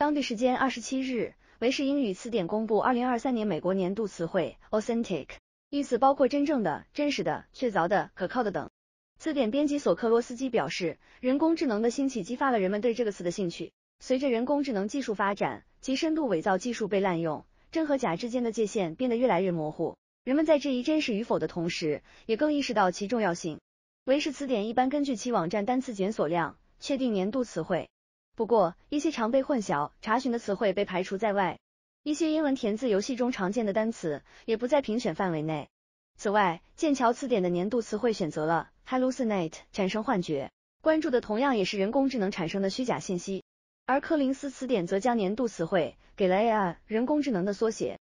当地时间二十七日，维氏英语词典公布二零二三年美国年度词汇 authentic，意思包括真正的、真实的、确凿的、可靠的等。词典编辑索克洛斯基表示，人工智能的兴起激发了人们对这个词的兴趣。随着人工智能技术发展及深度伪造技术被滥用，真和假之间的界限变得越来越模糊。人们在质疑真实与否的同时，也更意识到其重要性。维氏词典一般根据其网站单次检索量确定年度词汇。不过，一些常被混淆查询的词汇被排除在外，一些英文填字游戏中常见的单词也不在评选范围内。此外，剑桥词典的年度词汇选择了 hallucinate（ 产生幻觉），关注的同样也是人工智能产生的虚假信息。而柯林斯词典则将年度词汇给了 AI（ 人工智能）的缩写。